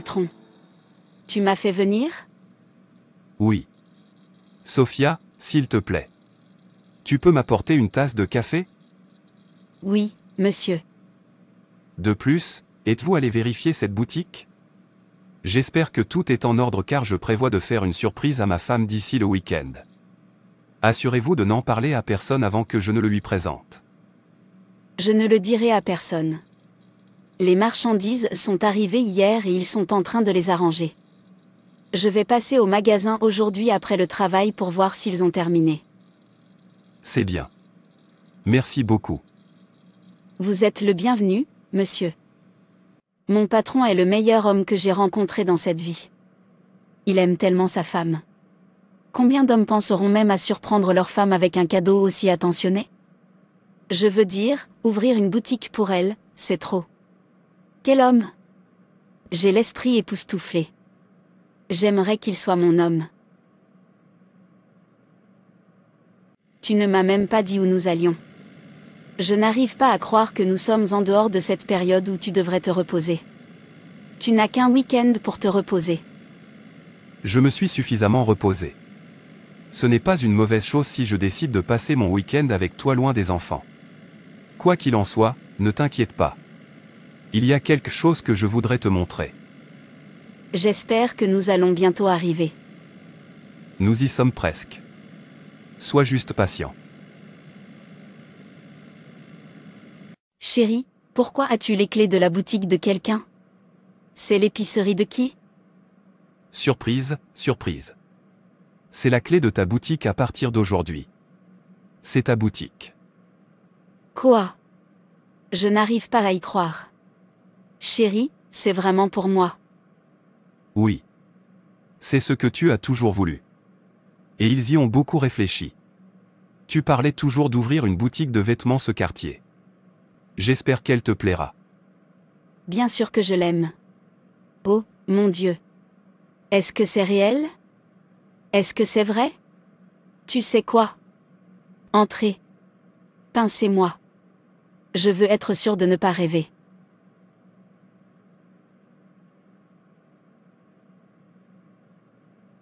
patron. Tu m'as fait venir Oui. Sophia, s'il te plaît. Tu peux m'apporter une tasse de café Oui, monsieur. De plus, êtes-vous allé vérifier cette boutique J'espère que tout est en ordre car je prévois de faire une surprise à ma femme d'ici le week-end. Assurez-vous de n'en parler à personne avant que je ne le lui présente. Je ne le dirai à personne. Les marchandises sont arrivées hier et ils sont en train de les arranger. Je vais passer au magasin aujourd'hui après le travail pour voir s'ils ont terminé. C'est bien. Merci beaucoup. Vous êtes le bienvenu, monsieur. Mon patron est le meilleur homme que j'ai rencontré dans cette vie. Il aime tellement sa femme. Combien d'hommes penseront même à surprendre leur femme avec un cadeau aussi attentionné Je veux dire, ouvrir une boutique pour elle, c'est trop. Quel homme J'ai l'esprit époustouflé. J'aimerais qu'il soit mon homme. Tu ne m'as même pas dit où nous allions. Je n'arrive pas à croire que nous sommes en dehors de cette période où tu devrais te reposer. Tu n'as qu'un week-end pour te reposer. Je me suis suffisamment reposé. Ce n'est pas une mauvaise chose si je décide de passer mon week-end avec toi loin des enfants. Quoi qu'il en soit, ne t'inquiète pas. Il y a quelque chose que je voudrais te montrer. J'espère que nous allons bientôt arriver. Nous y sommes presque. Sois juste patient. Chérie, pourquoi as-tu les clés de la boutique de quelqu'un C'est l'épicerie de qui Surprise, surprise. C'est la clé de ta boutique à partir d'aujourd'hui. C'est ta boutique. Quoi Je n'arrive pas à y croire. Chérie, c'est vraiment pour moi. Oui. C'est ce que tu as toujours voulu. Et ils y ont beaucoup réfléchi. Tu parlais toujours d'ouvrir une boutique de vêtements ce quartier. J'espère qu'elle te plaira. Bien sûr que je l'aime. Oh, mon Dieu. Est-ce que c'est réel Est-ce que c'est vrai Tu sais quoi Entrez. Pincez-moi. Je veux être sûre de ne pas rêver.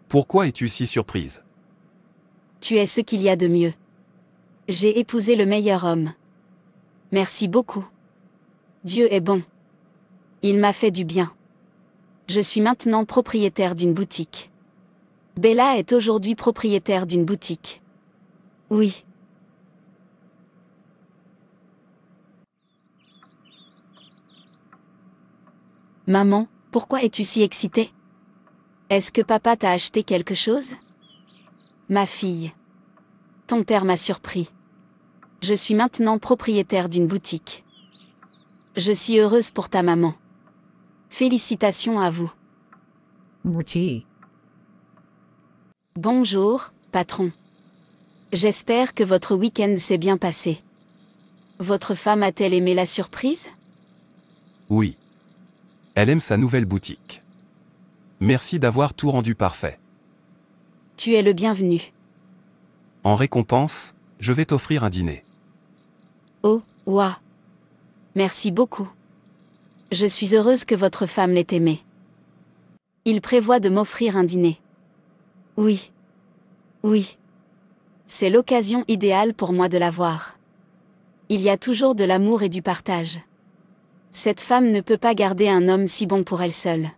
Pourquoi es-tu si surprise Tu es ce qu'il y a de mieux. J'ai épousé le meilleur homme. Merci beaucoup. Dieu est bon. Il m'a fait du bien. Je suis maintenant propriétaire d'une boutique. Bella est aujourd'hui propriétaire d'une boutique. Oui. Maman, pourquoi es-tu si excitée est-ce que papa t'a acheté quelque chose Ma fille. Ton père m'a surpris. Je suis maintenant propriétaire d'une boutique. Je suis heureuse pour ta maman. Félicitations à vous. Boutique. Bonjour, patron. J'espère que votre week-end s'est bien passé. Votre femme a-t-elle aimé la surprise Oui. Elle aime sa nouvelle boutique. Merci d'avoir tout rendu parfait. Tu es le bienvenu. En récompense, je vais t'offrir un dîner. Oh, wa Merci beaucoup. Je suis heureuse que votre femme l'ait aimé. Il prévoit de m'offrir un dîner. Oui. Oui. C'est l'occasion idéale pour moi de la voir. Il y a toujours de l'amour et du partage. Cette femme ne peut pas garder un homme si bon pour elle seule.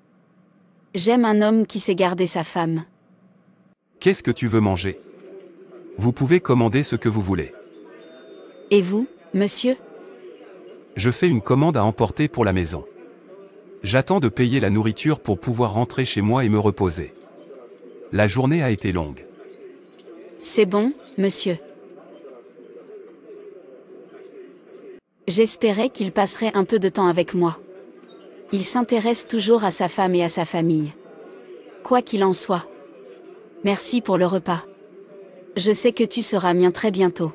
J'aime un homme qui sait garder sa femme. Qu'est-ce que tu veux manger Vous pouvez commander ce que vous voulez. Et vous, monsieur Je fais une commande à emporter pour la maison. J'attends de payer la nourriture pour pouvoir rentrer chez moi et me reposer. La journée a été longue. C'est bon, monsieur. J'espérais qu'il passerait un peu de temps avec moi. Il s'intéresse toujours à sa femme et à sa famille. Quoi qu'il en soit. Merci pour le repas. Je sais que tu seras mien très bientôt.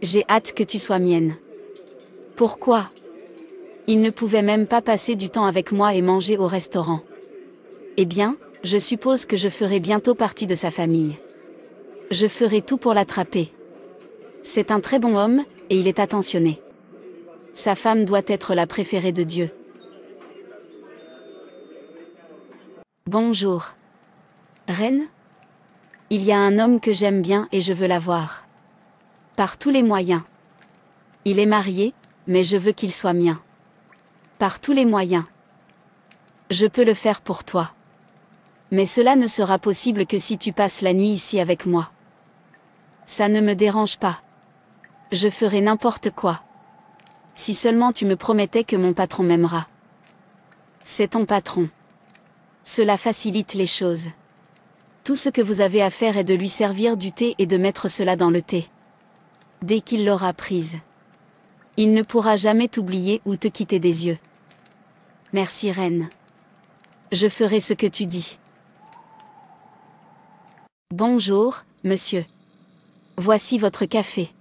J'ai hâte que tu sois mienne. Pourquoi Il ne pouvait même pas passer du temps avec moi et manger au restaurant. Eh bien, je suppose que je ferai bientôt partie de sa famille. Je ferai tout pour l'attraper. C'est un très bon homme, et il est attentionné. Sa femme doit être la préférée de Dieu. Bonjour. Reine Il y a un homme que j'aime bien et je veux l'avoir. Par tous les moyens. Il est marié, mais je veux qu'il soit mien. Par tous les moyens. Je peux le faire pour toi. Mais cela ne sera possible que si tu passes la nuit ici avec moi. Ça ne me dérange pas. Je ferai n'importe quoi. Si seulement tu me promettais que mon patron m'aimera. C'est ton patron. Cela facilite les choses. Tout ce que vous avez à faire est de lui servir du thé et de mettre cela dans le thé. Dès qu'il l'aura prise. Il ne pourra jamais t'oublier ou te quitter des yeux. Merci reine. Je ferai ce que tu dis. Bonjour, monsieur. Voici votre café.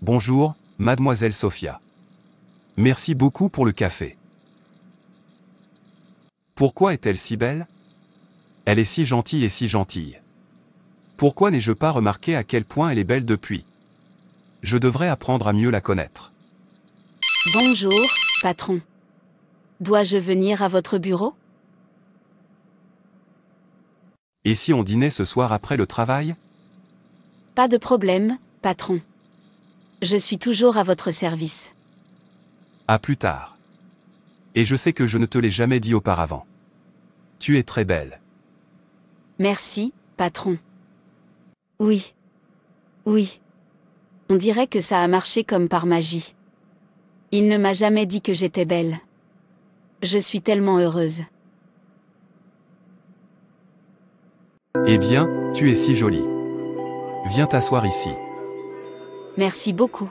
Bonjour, mademoiselle Sophia. Merci beaucoup pour le café. Pourquoi est-elle si belle Elle est si gentille et si gentille. Pourquoi n'ai-je pas remarqué à quel point elle est belle depuis Je devrais apprendre à mieux la connaître. Bonjour, patron. Dois-je venir à votre bureau Et si on dînait ce soir après le travail Pas de problème, patron. Je suis toujours à votre service. À plus tard. Et je sais que je ne te l'ai jamais dit auparavant. Tu es très belle. Merci, patron. Oui. Oui. On dirait que ça a marché comme par magie. Il ne m'a jamais dit que j'étais belle. Je suis tellement heureuse. Eh bien, tu es si jolie. Viens t'asseoir ici. Merci beaucoup.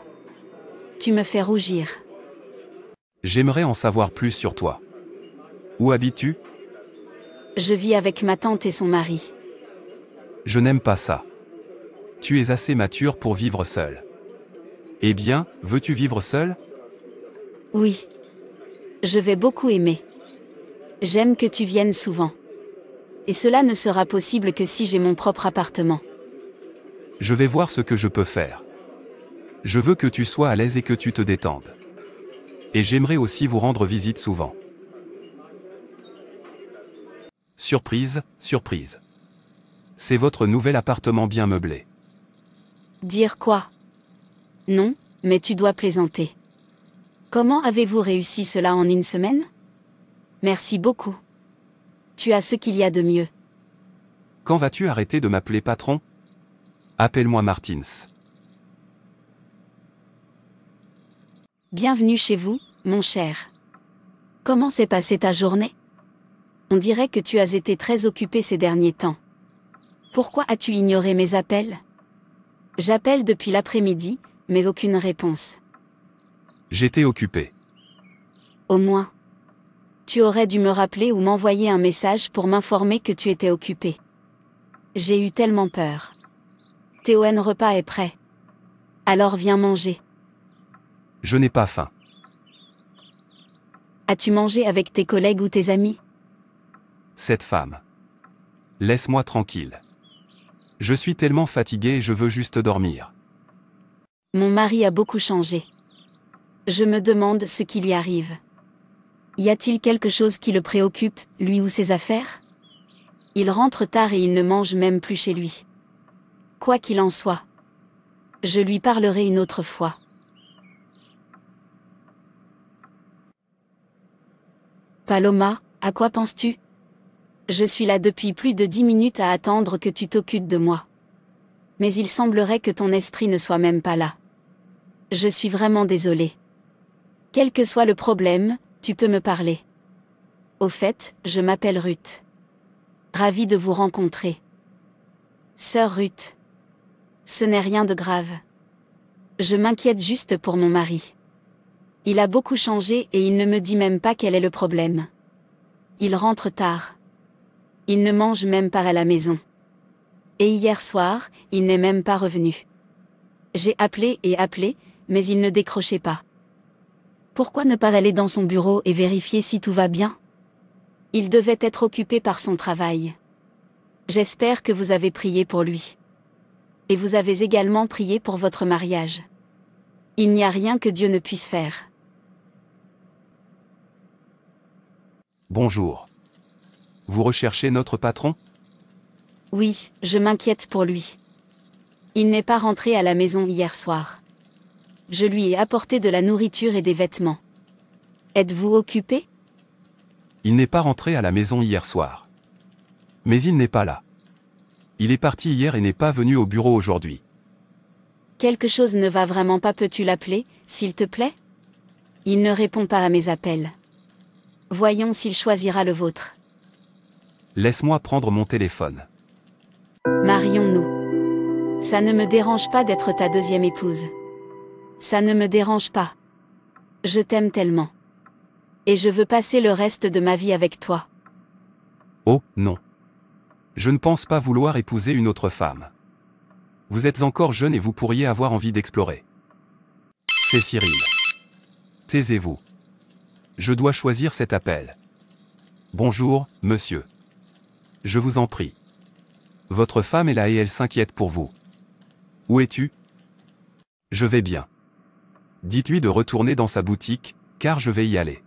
Tu me fais rougir. J'aimerais en savoir plus sur toi. Où habites-tu Je vis avec ma tante et son mari. Je n'aime pas ça. Tu es assez mature pour vivre seule. Eh bien, veux-tu vivre seule Oui. Je vais beaucoup aimer. J'aime que tu viennes souvent. Et cela ne sera possible que si j'ai mon propre appartement. Je vais voir ce que je peux faire. Je veux que tu sois à l'aise et que tu te détendes. Et j'aimerais aussi vous rendre visite souvent. Surprise, surprise. C'est votre nouvel appartement bien meublé. Dire quoi Non, mais tu dois plaisanter. Comment avez-vous réussi cela en une semaine Merci beaucoup. Tu as ce qu'il y a de mieux. Quand vas-tu arrêter de m'appeler patron Appelle-moi Martins. Bienvenue chez vous, mon cher. Comment s'est passée ta journée On dirait que tu as été très occupé ces derniers temps. Pourquoi as-tu ignoré mes appels J'appelle depuis l'après-midi, mais aucune réponse. J'étais occupé. Au moins. Tu aurais dû me rappeler ou m'envoyer un message pour m'informer que tu étais occupé. J'ai eu tellement peur. Théoen repas est prêt. Alors viens manger. Je n'ai pas faim. As-tu mangé avec tes collègues ou tes amis Cette femme. Laisse-moi tranquille. Je suis tellement fatiguée et je veux juste dormir. Mon mari a beaucoup changé. Je me demande ce qui lui arrive. Y a-t-il quelque chose qui le préoccupe, lui ou ses affaires Il rentre tard et il ne mange même plus chez lui. Quoi qu'il en soit, je lui parlerai une autre fois. Paloma, à quoi penses-tu Je suis là depuis plus de dix minutes à attendre que tu t'occupes de moi. Mais il semblerait que ton esprit ne soit même pas là. Je suis vraiment désolée. Quel que soit le problème, tu peux me parler. Au fait, je m'appelle Ruth. Ravie de vous rencontrer. Sœur Ruth. Ce n'est rien de grave. Je m'inquiète juste pour mon mari. Il a beaucoup changé et il ne me dit même pas quel est le problème. Il rentre tard. Il ne mange même pas à la maison. Et hier soir, il n'est même pas revenu. J'ai appelé et appelé, mais il ne décrochait pas. Pourquoi ne pas aller dans son bureau et vérifier si tout va bien Il devait être occupé par son travail. J'espère que vous avez prié pour lui. Et vous avez également prié pour votre mariage. Il n'y a rien que Dieu ne puisse faire. Bonjour. Vous recherchez notre patron Oui, je m'inquiète pour lui. Il n'est pas rentré à la maison hier soir. Je lui ai apporté de la nourriture et des vêtements. Êtes-vous occupé Il n'est pas rentré à la maison hier soir. Mais il n'est pas là. Il est parti hier et n'est pas venu au bureau aujourd'hui. Quelque chose ne va vraiment pas, peux-tu l'appeler, s'il te plaît Il ne répond pas à mes appels. Voyons s'il choisira le vôtre. Laisse-moi prendre mon téléphone. Marions-nous. Ça ne me dérange pas d'être ta deuxième épouse. Ça ne me dérange pas. Je t'aime tellement. Et je veux passer le reste de ma vie avec toi. Oh, non. Je ne pense pas vouloir épouser une autre femme. Vous êtes encore jeune et vous pourriez avoir envie d'explorer. C'est Cyril. Taisez-vous. Je dois choisir cet appel. Bonjour, monsieur. Je vous en prie. Votre femme est là et elle s'inquiète pour vous. Où es-tu Je vais bien. Dites-lui de retourner dans sa boutique, car je vais y aller.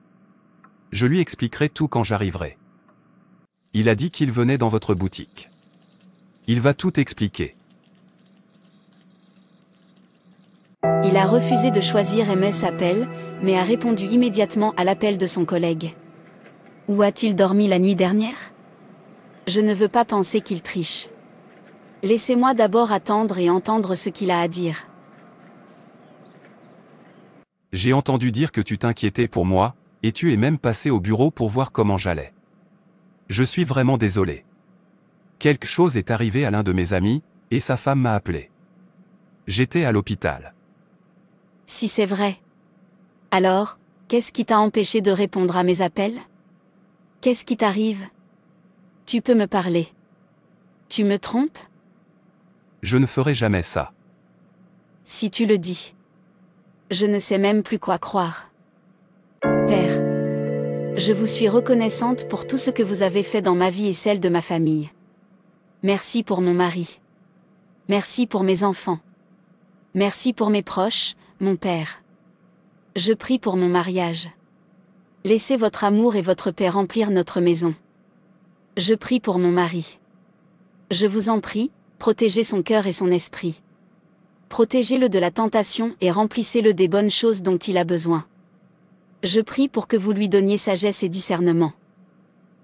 Je lui expliquerai tout quand j'arriverai. Il a dit qu'il venait dans votre boutique. Il va tout expliquer. Il a refusé de choisir MS Appel, mais a répondu immédiatement à l'appel de son collègue. Où a-t-il dormi la nuit dernière Je ne veux pas penser qu'il triche. Laissez-moi d'abord attendre et entendre ce qu'il a à dire. J'ai entendu dire que tu t'inquiétais pour moi, et tu es même passé au bureau pour voir comment j'allais. Je suis vraiment désolé. Quelque chose est arrivé à l'un de mes amis, et sa femme m'a appelé. J'étais à l'hôpital. Si c'est vrai, alors, qu'est-ce qui t'a empêché de répondre à mes appels Qu'est-ce qui t'arrive Tu peux me parler. Tu me trompes Je ne ferai jamais ça. Si tu le dis. Je ne sais même plus quoi croire. Père, je vous suis reconnaissante pour tout ce que vous avez fait dans ma vie et celle de ma famille. Merci pour mon mari. Merci pour mes enfants. Merci pour mes proches, mon père. Je prie pour mon mariage. Laissez votre amour et votre paix remplir notre maison. Je prie pour mon mari. Je vous en prie, protégez son cœur et son esprit. Protégez-le de la tentation et remplissez-le des bonnes choses dont il a besoin. Je prie pour que vous lui donniez sagesse et discernement.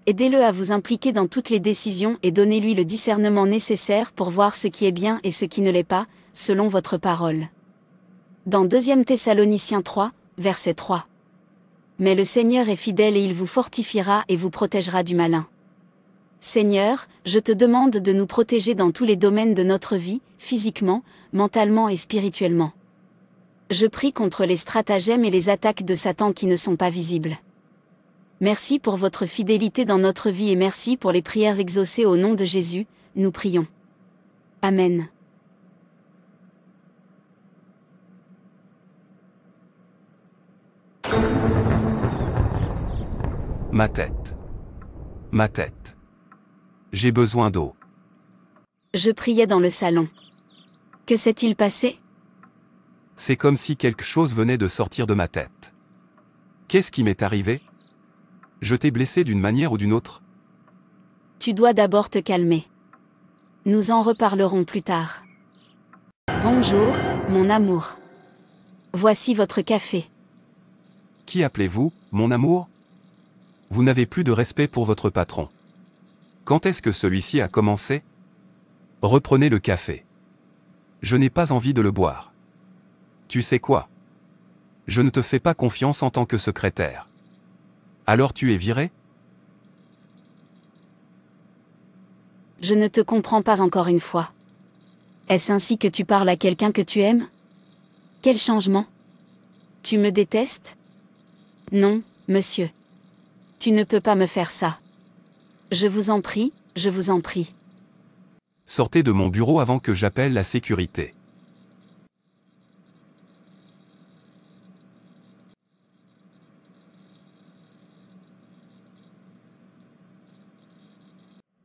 Aidez-le à vous impliquer dans toutes les décisions et donnez-lui le discernement nécessaire pour voir ce qui est bien et ce qui ne l'est pas, selon votre parole. Dans 2 Thessaloniciens 3, verset 3. Mais le Seigneur est fidèle et il vous fortifiera et vous protégera du malin. Seigneur, je te demande de nous protéger dans tous les domaines de notre vie, physiquement, mentalement et spirituellement. Je prie contre les stratagèmes et les attaques de Satan qui ne sont pas visibles. Merci pour votre fidélité dans notre vie et merci pour les prières exaucées au nom de Jésus, nous prions. Amen. Ma tête. Ma tête. J'ai besoin d'eau. Je priais dans le salon. Que s'est-il passé C'est comme si quelque chose venait de sortir de ma tête. Qu'est-ce qui m'est arrivé Je t'ai blessé d'une manière ou d'une autre Tu dois d'abord te calmer. Nous en reparlerons plus tard. Bonjour, mon amour. Voici votre café. Qui appelez-vous, mon amour vous n'avez plus de respect pour votre patron. Quand est-ce que celui-ci a commencé Reprenez le café. Je n'ai pas envie de le boire. Tu sais quoi Je ne te fais pas confiance en tant que secrétaire. Alors tu es viré Je ne te comprends pas encore une fois. Est-ce ainsi que tu parles à quelqu'un que tu aimes Quel changement Tu me détestes Non, monsieur. Tu ne peux pas me faire ça. Je vous en prie, je vous en prie. Sortez de mon bureau avant que j'appelle la sécurité.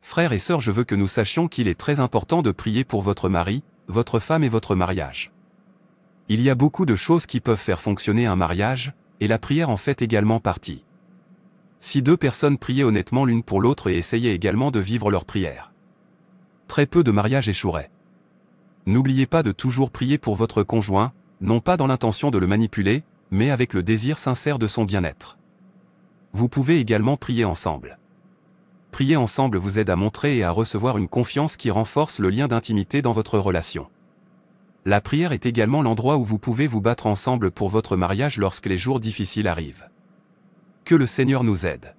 Frères et sœurs, je veux que nous sachions qu'il est très important de prier pour votre mari, votre femme et votre mariage. Il y a beaucoup de choses qui peuvent faire fonctionner un mariage, et la prière en fait également partie si deux personnes priaient honnêtement l'une pour l'autre et essayaient également de vivre leur prière. Très peu de mariages échoueraient. N'oubliez pas de toujours prier pour votre conjoint, non pas dans l'intention de le manipuler, mais avec le désir sincère de son bien-être. Vous pouvez également prier ensemble. Prier ensemble vous aide à montrer et à recevoir une confiance qui renforce le lien d'intimité dans votre relation. La prière est également l'endroit où vous pouvez vous battre ensemble pour votre mariage lorsque les jours difficiles arrivent. Que le Seigneur nous aide.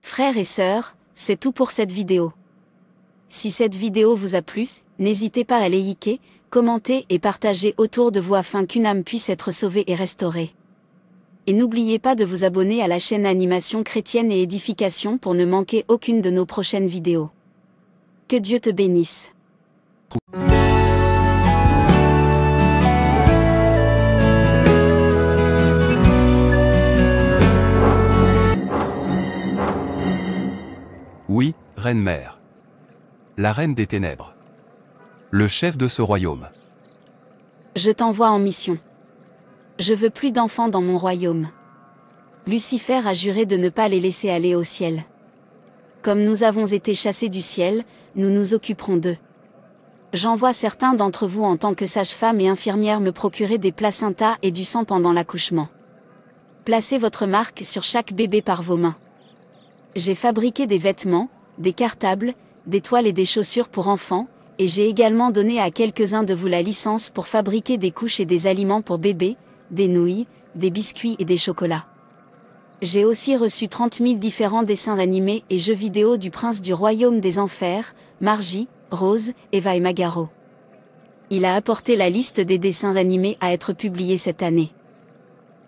Frères et sœurs, c'est tout pour cette vidéo. Si cette vidéo vous a plu, n'hésitez pas à liker, commenter et partager autour de vous afin qu'une âme puisse être sauvée et restaurée. Et n'oubliez pas de vous abonner à la chaîne Animation chrétienne et édification pour ne manquer aucune de nos prochaines vidéos. Que Dieu te bénisse. Oui, reine mère. La reine des ténèbres. Le chef de ce royaume. Je t'envoie en mission. Je veux plus d'enfants dans mon royaume. Lucifer a juré de ne pas les laisser aller au ciel. Comme nous avons été chassés du ciel, nous nous occuperons d'eux. J'envoie certains d'entre vous en tant que sage-femme et infirmière me procurer des placentas et du sang pendant l'accouchement. Placez votre marque sur chaque bébé par vos mains. J'ai fabriqué des vêtements, des cartables, des toiles et des chaussures pour enfants, et j'ai également donné à quelques-uns de vous la licence pour fabriquer des couches et des aliments pour bébés, des nouilles, des biscuits et des chocolats. J'ai aussi reçu 30 000 différents dessins animés et jeux vidéo du prince du royaume des enfers, Margie, Rose, Eva et Magaro. Il a apporté la liste des dessins animés à être publiés cette année.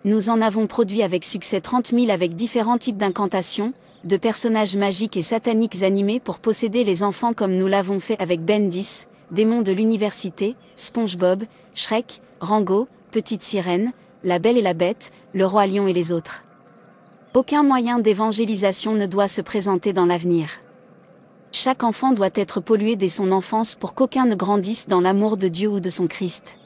Nous en avons produit avec succès 30 000 avec différents types d'incantations, de personnages magiques et sataniques animés pour posséder les enfants comme nous l'avons fait avec Bendis, démons de l'Université, SpongeBob, Shrek, Rango, Petite Sirène, La Belle et la Bête, Le Roi Lion et les autres. Aucun moyen d'évangélisation ne doit se présenter dans l'avenir. Chaque enfant doit être pollué dès son enfance pour qu'aucun ne grandisse dans l'amour de Dieu ou de son Christ.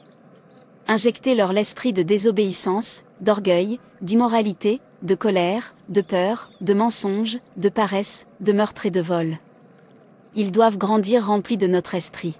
injectez leur l'esprit de désobéissance, d'orgueil, d'immoralité, de colère, de peur, de mensonges, de paresse, de meurtre et de vol. Ils doivent grandir remplis de notre esprit.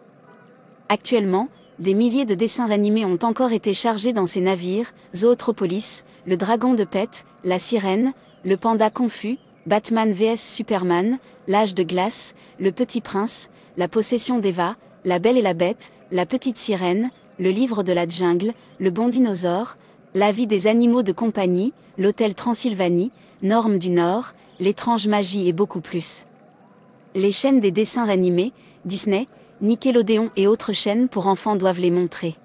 Actuellement, des milliers de dessins animés ont encore été chargés dans ces navires, Zootropolis, le dragon de Pet, la sirène, le panda confus, Batman vs Superman, l'âge de glace, le petit prince, la possession d'Eva, la belle et la bête, la petite sirène, le livre de la jungle, le bon dinosaure, la vie des animaux de compagnie, l'hôtel Transylvanie, Normes du Nord, l'étrange magie et beaucoup plus. Les chaînes des dessins animés, Disney, Nickelodeon et autres chaînes pour enfants doivent les montrer.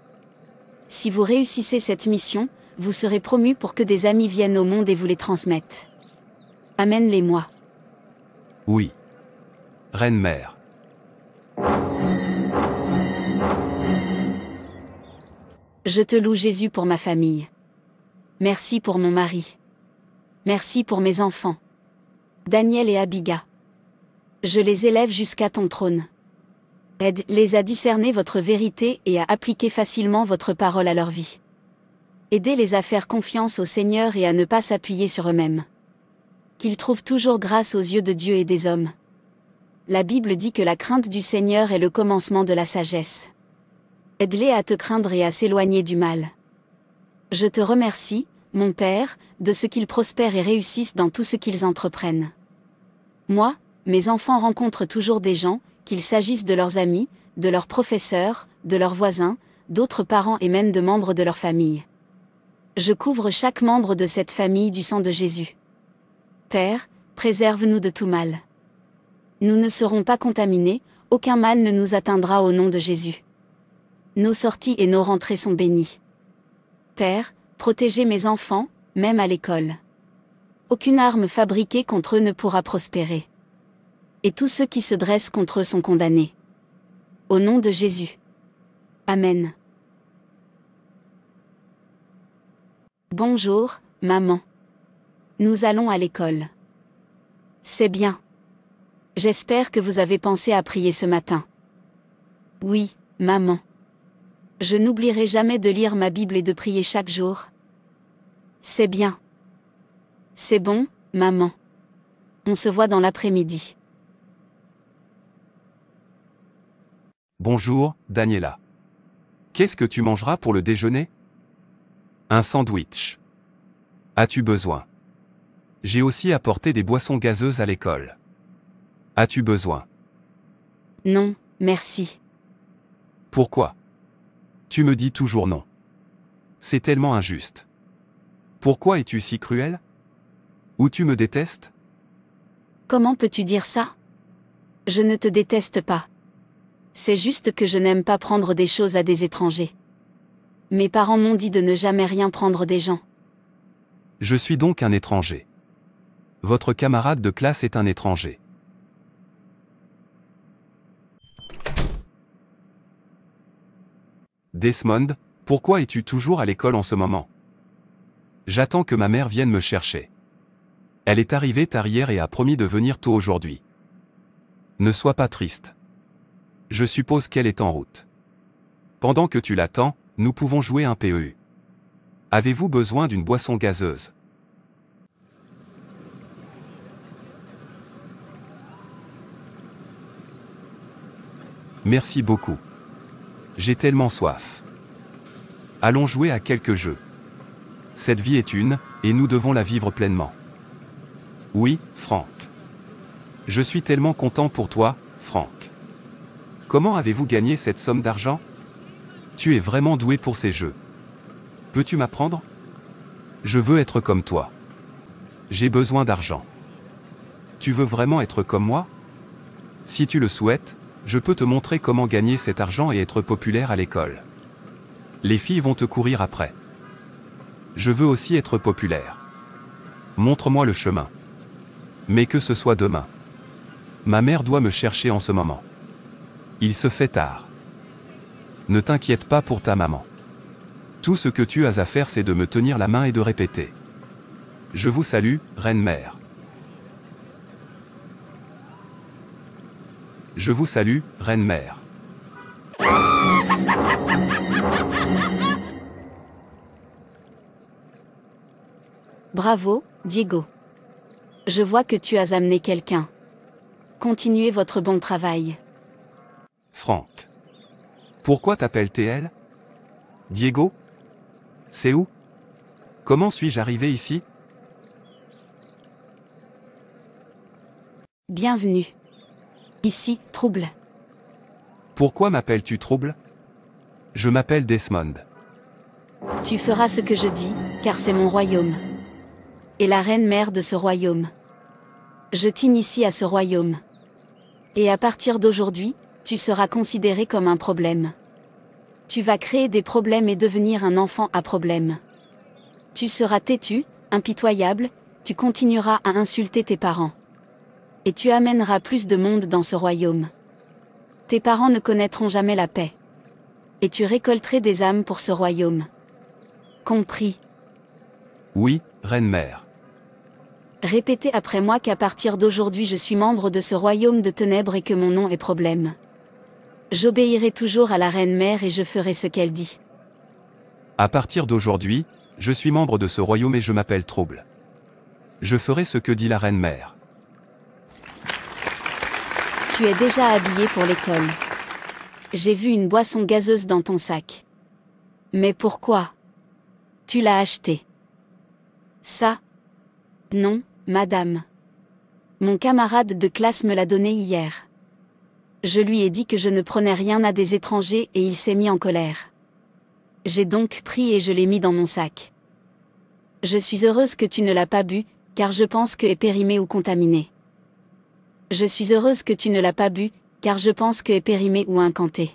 Si vous réussissez cette mission, vous serez promu pour que des amis viennent au monde et vous les transmettent. Amène-les-moi. Oui. Reine-mère. Je te loue Jésus pour ma famille. Merci pour mon mari. Merci pour mes enfants. Daniel et Abiga. Je les élève jusqu'à ton trône. Aide-les à discerner votre vérité et à appliquer facilement votre parole à leur vie. Aidez-les à faire confiance au Seigneur et à ne pas s'appuyer sur eux-mêmes. Qu'ils trouvent toujours grâce aux yeux de Dieu et des hommes. La Bible dit que la crainte du Seigneur est le commencement de la sagesse. Aide-les à te craindre et à s'éloigner du mal. Je te remercie, mon Père, de ce qu'ils prospèrent et réussissent dans tout ce qu'ils entreprennent. Moi, mes enfants rencontrent toujours des gens, qu'il s'agisse de leurs amis, de leurs professeurs, de leurs voisins, d'autres parents et même de membres de leur famille. Je couvre chaque membre de cette famille du sang de Jésus. Père, préserve-nous de tout mal. Nous ne serons pas contaminés, aucun mal ne nous atteindra au nom de Jésus. Nos sorties et nos rentrées sont bénies père, protégez mes enfants, même à l'école. Aucune arme fabriquée contre eux ne pourra prospérer. Et tous ceux qui se dressent contre eux sont condamnés. Au nom de Jésus. Amen. Bonjour, maman. Nous allons à l'école. C'est bien. J'espère que vous avez pensé à prier ce matin. Oui, maman je n'oublierai jamais de lire ma Bible et de prier chaque jour. C'est bien. C'est bon, maman. On se voit dans l'après-midi. Bonjour, Daniela. Qu'est-ce que tu mangeras pour le déjeuner Un sandwich. As-tu besoin J'ai aussi apporté des boissons gazeuses à l'école. As-tu besoin Non, merci. Pourquoi tu me dis toujours non. C'est tellement injuste. Pourquoi es-tu si cruel Ou tu me détestes Comment peux-tu dire ça Je ne te déteste pas. C'est juste que je n'aime pas prendre des choses à des étrangers. Mes parents m'ont dit de ne jamais rien prendre des gens. Je suis donc un étranger. Votre camarade de classe est un étranger. Desmond, pourquoi es-tu toujours à l'école en ce moment J'attends que ma mère vienne me chercher. Elle est arrivée tard hier et a promis de venir tôt aujourd'hui. Ne sois pas triste. Je suppose qu'elle est en route. Pendant que tu l'attends, nous pouvons jouer un PEU. Avez-vous besoin d'une boisson gazeuse Merci beaucoup. J'ai tellement soif. Allons jouer à quelques jeux. Cette vie est une, et nous devons la vivre pleinement. Oui, Franck. Je suis tellement content pour toi, Franck. Comment avez-vous gagné cette somme d'argent Tu es vraiment doué pour ces jeux. Peux-tu m'apprendre Je veux être comme toi. J'ai besoin d'argent. Tu veux vraiment être comme moi Si tu le souhaites, je peux te montrer comment gagner cet argent et être populaire à l'école. Les filles vont te courir après. Je veux aussi être populaire. Montre-moi le chemin. Mais que ce soit demain. Ma mère doit me chercher en ce moment. Il se fait tard. Ne t'inquiète pas pour ta maman. Tout ce que tu as à faire c'est de me tenir la main et de répéter. Je vous salue, reine mère. Je vous salue, reine mère. Bravo, Diego. Je vois que tu as amené quelqu'un. Continuez votre bon travail. Franck. Pourquoi t'appelles-t-elle Diego C'est où Comment suis-je arrivé ici Bienvenue. Ici, trouble. Pourquoi m'appelles-tu trouble Je m'appelle Desmond. Tu feras ce que je dis, car c'est mon royaume. Et la reine mère de ce royaume. Je t'initie à ce royaume. Et à partir d'aujourd'hui, tu seras considéré comme un problème. Tu vas créer des problèmes et devenir un enfant à problème. Tu seras têtu, impitoyable, tu continueras à insulter tes parents et tu amèneras plus de monde dans ce royaume. Tes parents ne connaîtront jamais la paix. Et tu récolterais des âmes pour ce royaume. Compris. Oui, Reine-Mère. Répétez après moi qu'à partir d'aujourd'hui je suis membre de ce royaume de ténèbres et que mon nom est problème. J'obéirai toujours à la Reine-Mère et je ferai ce qu'elle dit. À partir d'aujourd'hui, je suis membre de ce royaume et je m'appelle Trouble. Je ferai ce que dit la Reine-Mère. Tu es déjà habillé pour l'école. J'ai vu une boisson gazeuse dans ton sac. Mais pourquoi Tu l'as achetée. Ça Non, madame. Mon camarade de classe me l'a donné hier. Je lui ai dit que je ne prenais rien à des étrangers et il s'est mis en colère. J'ai donc pris et je l'ai mis dans mon sac. Je suis heureuse que tu ne l'as pas bu, car je pense que est périmée ou contaminée. Je suis heureuse que tu ne l'as pas bu, car je pense que est périmé ou incanté.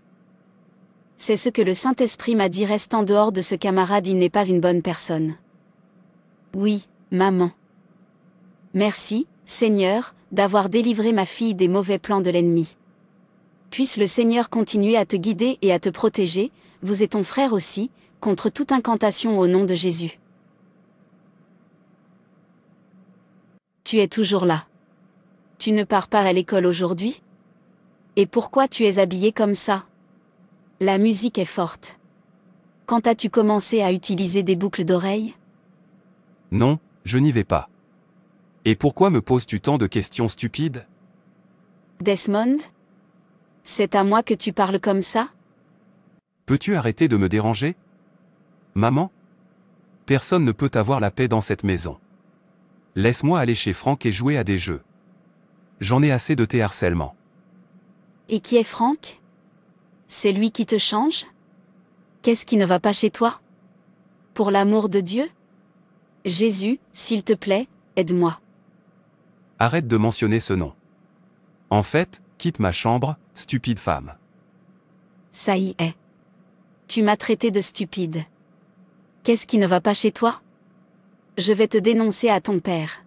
C'est ce que le Saint-Esprit m'a dit reste en dehors de ce camarade il n'est pas une bonne personne. Oui, maman. Merci, Seigneur, d'avoir délivré ma fille des mauvais plans de l'ennemi. Puisse le Seigneur continuer à te guider et à te protéger, vous et ton frère aussi, contre toute incantation au nom de Jésus. Tu es toujours là. Tu ne pars pas à l'école aujourd'hui Et pourquoi tu es habillé comme ça La musique est forte. Quand as-tu commencé à utiliser des boucles d'oreilles Non, je n'y vais pas. Et pourquoi me poses-tu tant de questions stupides Desmond C'est à moi que tu parles comme ça Peux-tu arrêter de me déranger Maman Personne ne peut avoir la paix dans cette maison. Laisse-moi aller chez Franck et jouer à des jeux. J'en ai assez de tes harcèlements. Et qui est Franck C'est lui qui te change Qu'est-ce qui ne va pas chez toi Pour l'amour de Dieu Jésus, s'il te plaît, aide-moi. Arrête de mentionner ce nom. En fait, quitte ma chambre, stupide femme. Ça y est. Tu m'as traité de stupide. Qu'est-ce qui ne va pas chez toi Je vais te dénoncer à ton père.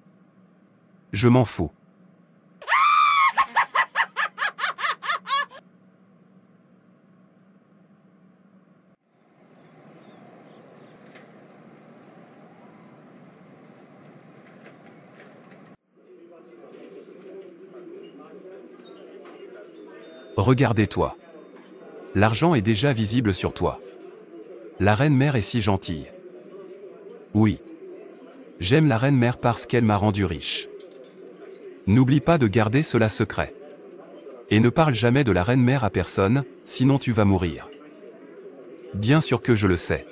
Je m'en fous. Regardez-toi. L'argent est déjà visible sur toi. La reine-mère est si gentille. Oui. J'aime la reine-mère parce qu'elle m'a rendu riche. N'oublie pas de garder cela secret. Et ne parle jamais de la reine-mère à personne, sinon tu vas mourir. Bien sûr que je le sais.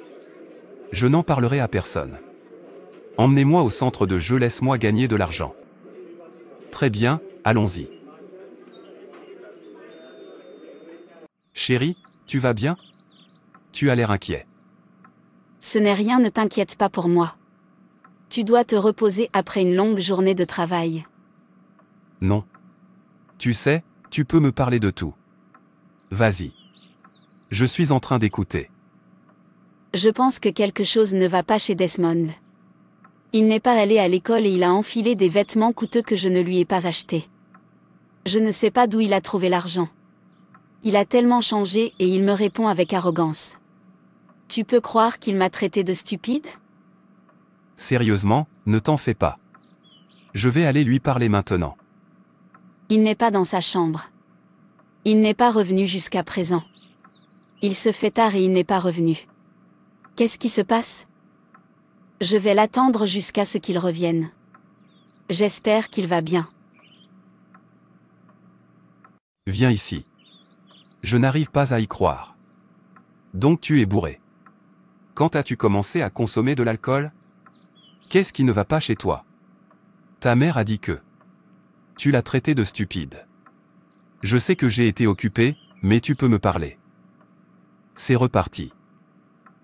Je n'en parlerai à personne. Emmenez-moi au centre de jeu, laisse-moi gagner de l'argent. Très bien, allons-y. Chérie, tu vas bien Tu as l'air inquiet. Ce n'est rien, ne t'inquiète pas pour moi. Tu dois te reposer après une longue journée de travail. Non. Tu sais, tu peux me parler de tout. Vas-y. Je suis en train d'écouter. Je pense que quelque chose ne va pas chez Desmond. Il n'est pas allé à l'école et il a enfilé des vêtements coûteux que je ne lui ai pas achetés. Je ne sais pas d'où il a trouvé l'argent. Il a tellement changé et il me répond avec arrogance. Tu peux croire qu'il m'a traité de stupide Sérieusement, ne t'en fais pas. Je vais aller lui parler maintenant. Il n'est pas dans sa chambre. Il n'est pas revenu jusqu'à présent. Il se fait tard et il n'est pas revenu. Qu'est-ce qui se passe Je vais l'attendre jusqu'à ce qu'il revienne. J'espère qu'il va bien. Viens ici. Je n'arrive pas à y croire. Donc tu es bourré. Quand as-tu commencé à consommer de l'alcool Qu'est-ce qui ne va pas chez toi Ta mère a dit que. Tu l'as traité de stupide. Je sais que j'ai été occupé, mais tu peux me parler. C'est reparti.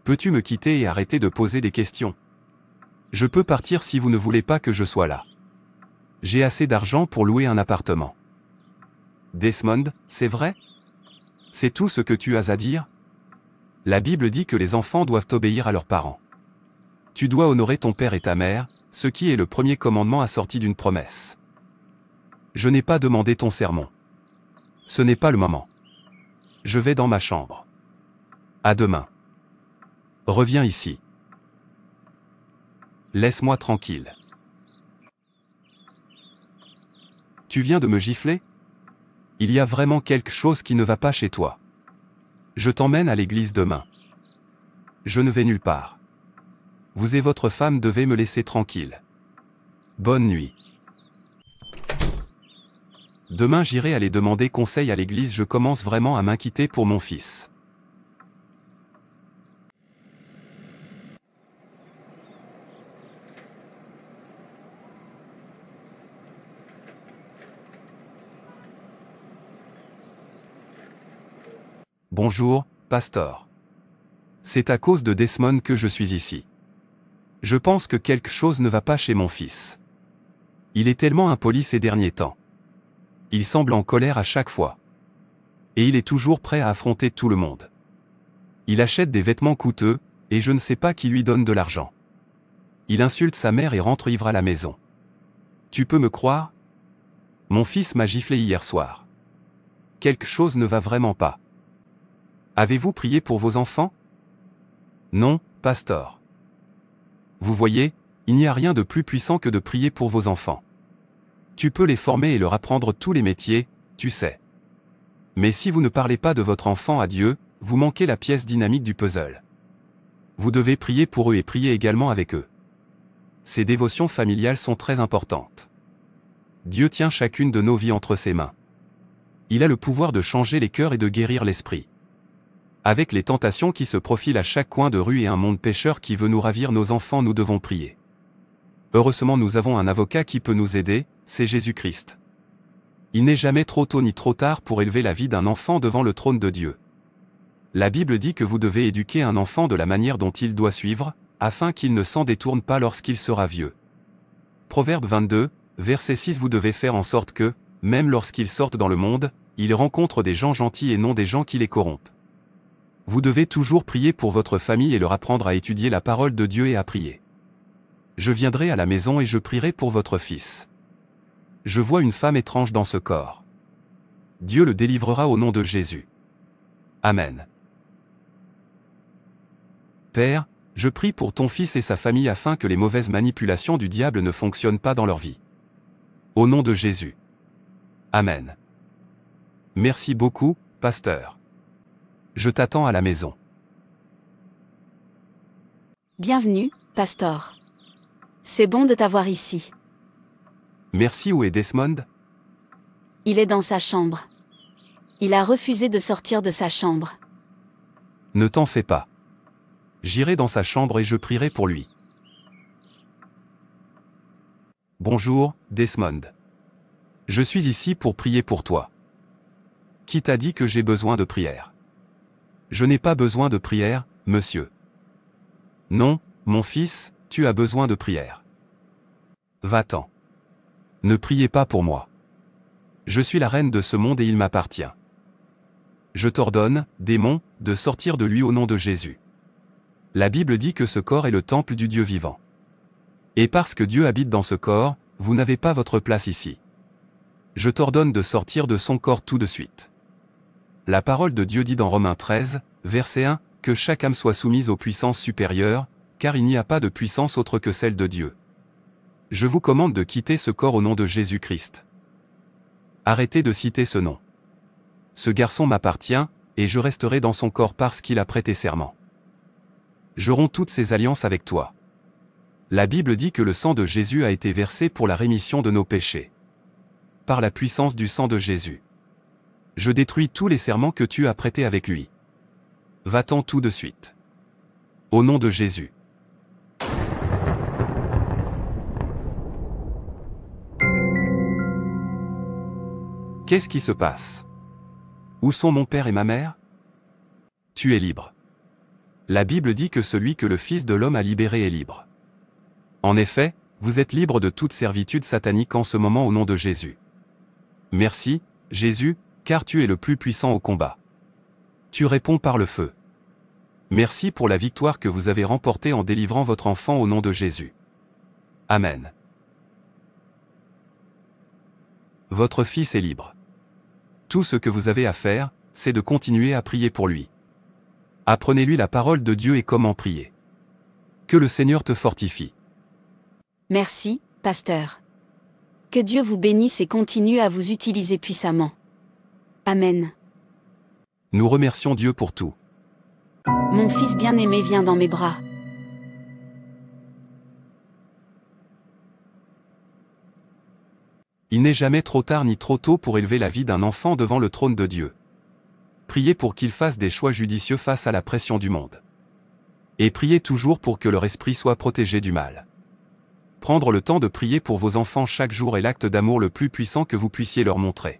Peux-tu me quitter et arrêter de poser des questions Je peux partir si vous ne voulez pas que je sois là. J'ai assez d'argent pour louer un appartement. Desmond, c'est vrai c'est tout ce que tu as à dire La Bible dit que les enfants doivent obéir à leurs parents. Tu dois honorer ton père et ta mère, ce qui est le premier commandement assorti d'une promesse. Je n'ai pas demandé ton sermon. Ce n'est pas le moment. Je vais dans ma chambre. À demain. Reviens ici. Laisse-moi tranquille. Tu viens de me gifler il y a vraiment quelque chose qui ne va pas chez toi. Je t'emmène à l'église demain. Je ne vais nulle part. Vous et votre femme devez me laisser tranquille. Bonne nuit. Demain j'irai aller demander conseil à l'église, je commence vraiment à m'inquiéter pour mon fils. Bonjour, pasteur. C'est à cause de Desmond que je suis ici. Je pense que quelque chose ne va pas chez mon fils. Il est tellement impoli ces derniers temps. Il semble en colère à chaque fois. Et il est toujours prêt à affronter tout le monde. Il achète des vêtements coûteux, et je ne sais pas qui lui donne de l'argent. Il insulte sa mère et rentre ivre à la maison. Tu peux me croire Mon fils m'a giflé hier soir. Quelque chose ne va vraiment pas. Avez-vous prié pour vos enfants Non, pasteur. Vous voyez, il n'y a rien de plus puissant que de prier pour vos enfants. Tu peux les former et leur apprendre tous les métiers, tu sais. Mais si vous ne parlez pas de votre enfant à Dieu, vous manquez la pièce dynamique du puzzle. Vous devez prier pour eux et prier également avec eux. Ces dévotions familiales sont très importantes. Dieu tient chacune de nos vies entre ses mains. Il a le pouvoir de changer les cœurs et de guérir l'esprit. Avec les tentations qui se profilent à chaque coin de rue et un monde pécheur qui veut nous ravir nos enfants, nous devons prier. Heureusement nous avons un avocat qui peut nous aider, c'est Jésus-Christ. Il n'est jamais trop tôt ni trop tard pour élever la vie d'un enfant devant le trône de Dieu. La Bible dit que vous devez éduquer un enfant de la manière dont il doit suivre, afin qu'il ne s'en détourne pas lorsqu'il sera vieux. Proverbe 22, verset 6 Vous devez faire en sorte que, même lorsqu'ils sortent dans le monde, ils rencontrent des gens gentils et non des gens qui les corrompent. Vous devez toujours prier pour votre famille et leur apprendre à étudier la parole de Dieu et à prier. Je viendrai à la maison et je prierai pour votre fils. Je vois une femme étrange dans ce corps. Dieu le délivrera au nom de Jésus. Amen. Père, je prie pour ton fils et sa famille afin que les mauvaises manipulations du diable ne fonctionnent pas dans leur vie. Au nom de Jésus. Amen. Merci beaucoup, pasteur. Je t'attends à la maison. Bienvenue, pasteur. C'est bon de t'avoir ici. Merci, où est Desmond Il est dans sa chambre. Il a refusé de sortir de sa chambre. Ne t'en fais pas. J'irai dans sa chambre et je prierai pour lui. Bonjour, Desmond. Je suis ici pour prier pour toi. Qui t'a dit que j'ai besoin de prière je n'ai pas besoin de prière, monsieur. Non, mon fils, tu as besoin de prière. Va-t'en. Ne priez pas pour moi. Je suis la reine de ce monde et il m'appartient. Je t'ordonne, démon, de sortir de lui au nom de Jésus. La Bible dit que ce corps est le temple du Dieu vivant. Et parce que Dieu habite dans ce corps, vous n'avez pas votre place ici. Je t'ordonne de sortir de son corps tout de suite. La parole de Dieu dit dans Romains 13, verset 1, que chaque âme soit soumise aux puissances supérieures, car il n'y a pas de puissance autre que celle de Dieu. Je vous commande de quitter ce corps au nom de Jésus-Christ. Arrêtez de citer ce nom. Ce garçon m'appartient, et je resterai dans son corps parce qu'il a prêté serment. Je romps toutes ces alliances avec toi. La Bible dit que le sang de Jésus a été versé pour la rémission de nos péchés. Par la puissance du sang de Jésus je détruis tous les serments que tu as prêtés avec lui. Va-t'en tout de suite. Au nom de Jésus. Qu'est-ce qui se passe Où sont mon père et ma mère Tu es libre. La Bible dit que celui que le Fils de l'homme a libéré est libre. En effet, vous êtes libre de toute servitude satanique en ce moment au nom de Jésus. Merci, Jésus, car tu es le plus puissant au combat. Tu réponds par le feu. Merci pour la victoire que vous avez remportée en délivrant votre enfant au nom de Jésus. Amen. Votre fils est libre. Tout ce que vous avez à faire, c'est de continuer à prier pour lui. Apprenez-lui la parole de Dieu et comment prier. Que le Seigneur te fortifie. Merci, pasteur. Que Dieu vous bénisse et continue à vous utiliser puissamment. Amen. Nous remercions Dieu pour tout. Mon fils bien-aimé vient dans mes bras. Il n'est jamais trop tard ni trop tôt pour élever la vie d'un enfant devant le trône de Dieu. Priez pour qu'il fasse des choix judicieux face à la pression du monde. Et priez toujours pour que leur esprit soit protégé du mal. Prendre le temps de prier pour vos enfants chaque jour est l'acte d'amour le plus puissant que vous puissiez leur montrer.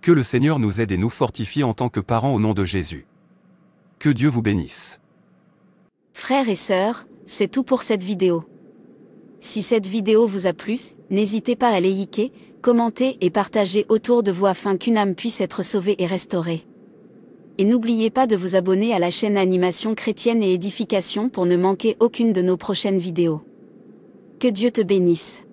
Que le Seigneur nous aide et nous fortifie en tant que parents au nom de Jésus. Que Dieu vous bénisse. Frères et sœurs, c'est tout pour cette vidéo. Si cette vidéo vous a plu, n'hésitez pas à liker, commenter et partager autour de vous afin qu'une âme puisse être sauvée et restaurée. Et n'oubliez pas de vous abonner à la chaîne Animation chrétienne et édification pour ne manquer aucune de nos prochaines vidéos. Que Dieu te bénisse.